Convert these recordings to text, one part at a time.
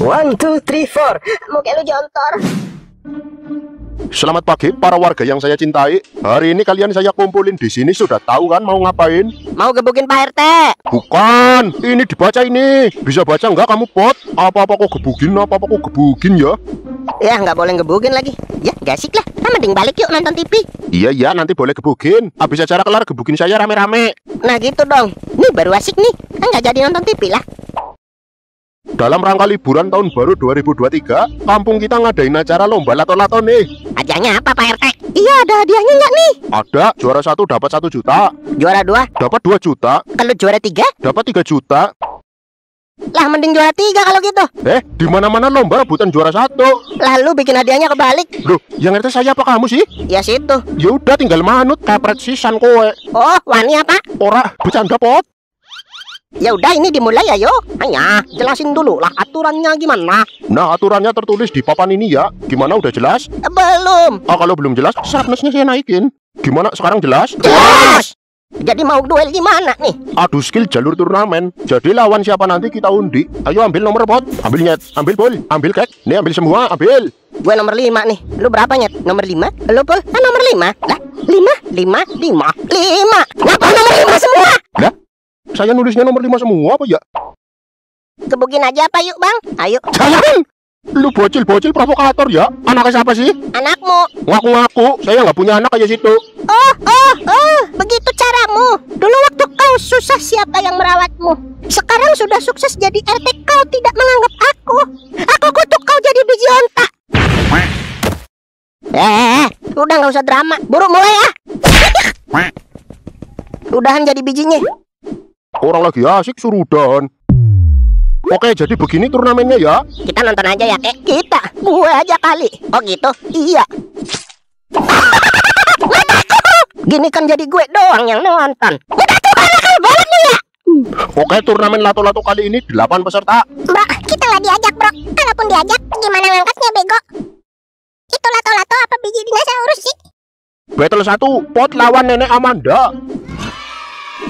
One, two, three, four. Mungkin lu jontor. Selamat pagi para warga yang saya cintai. Hari ini kalian saya kumpulin di sini sudah tahu kan mau ngapain? Mau gebukin Pak RT. Bukan, ini dibaca ini. Bisa baca nggak kamu pot? Apa-apa kok gebukin, apa-apa kok gebukin ya? Ya nggak boleh gebukin lagi. Ya gak asik lah. Nah, mending balik yuk nonton TV. Iya iya nanti boleh gebukin. Abis acara kelar gebukin saya rame-rame. Nah gitu dong. Nih baru asik nih. Enggak kan jadi nonton TV lah. Dalam rangka liburan tahun baru 2023, kampung kita ngadain acara lomba lato-lato nih. Hadiahnya apa Pak RT? Iya ada hadiahnya nggak nih? Ada, juara satu dapat satu juta. Juara dua? Dapat dua juta. Kalau juara tiga? Dapat tiga juta. Lah mending juara tiga kalau gitu. Eh, di mana mana lomba rebutan juara satu. Lalu bikin hadiahnya kebalik. Loh, yang ngerti saya apa kamu sih? Ya situ. Ya udah tinggal manut kepret sisan kowe. Oh, wani apa? Ora, bercanda pot. Ya udah ini dimulai ayo. Ya, Hanya jelasin dulu lah aturannya gimana. Nah aturannya tertulis di papan ini ya. Gimana udah jelas? Belum. Ah kalau belum jelas, sharpnessnya saya naikin. Gimana sekarang jelas? Jelas. Jadi mau duel gimana nih? aduh skill jalur turnamen. Jadi lawan siapa nanti kita undi. Ayo ambil nomor bot ambil nyet, ambil bol, ambil kek. Nih ambil semua, ambil. Gue nomor 5 nih. Lu berapa nyet? Nomor 5? Lu pol? Ah nomor 5. Lah, 5, 5, 5, 5. Ngapa nomor 5 semua? Saya nulisnya nomor 5 semua apa ya? Gebukin aja apa yuk bang? Ayo. Jangan! Lu bocil-bocil provokator ya? Anaknya siapa sih? Anakmu. Ngaku-ngaku, saya nggak punya anak kayak situ. Oh, oh, oh, begitu caramu. Dulu waktu kau susah siapa yang merawatmu. Sekarang sudah sukses jadi RT kau tidak menganggap aku. Aku kutuk kau jadi biji onta Eh, eh, eh. udah nggak usah drama. Buruk mulai ya. Udahan jadi bijinya. Orang lagi asik suruh surudan. Oke, jadi begini turnamennya ya. Kita nonton aja ya, kek. Kita, gua aja kali. Oh gitu? Iya. Gini kan jadi gue doang yang nonton. Ya, kan? ya? Oke, turnamen lato lato kali ini 8 peserta. bro kita lagi diajak, Bro. Kalaupun diajak, gimana ngangkatnya, Bego? Itu lato lato apa biji dinosaurus sih? Battle 1, pot lawan Nenek Amanda.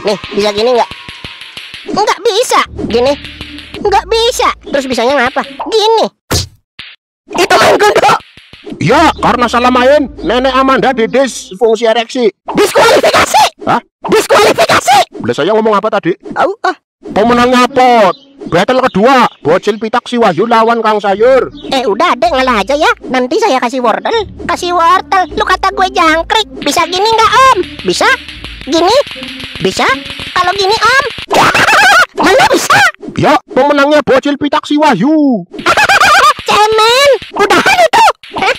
Nih, bisa gini nggak? Nggak bisa. Gini. Nggak bisa. Terus bisanya ngapa? Gini. Itu main gunduk. Ya, karena salah main, nenek Amanda didis fungsi ereksi. Diskualifikasi. Hah? Diskualifikasi. Boleh saya ngomong apa tadi? Au, ah. Pemenang apa? Battle kedua, bocil pitak si Wahyu lawan Kang Sayur. Eh udah deh ngalah aja ya. Nanti saya kasih wortel. Kasih wortel. Lu kata gue jangkrik. Bisa gini nggak om? Bisa? Gini? Bisa? Kalau gini om? Belum bisa. Ya, pemenangnya bocil pitak Wahyu. Cemen, udahan itu. Eh,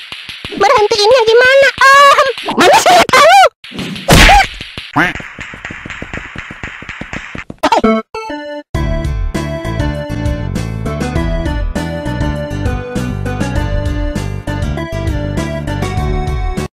berhentiinnya gimana, Om? Mana saya tahu?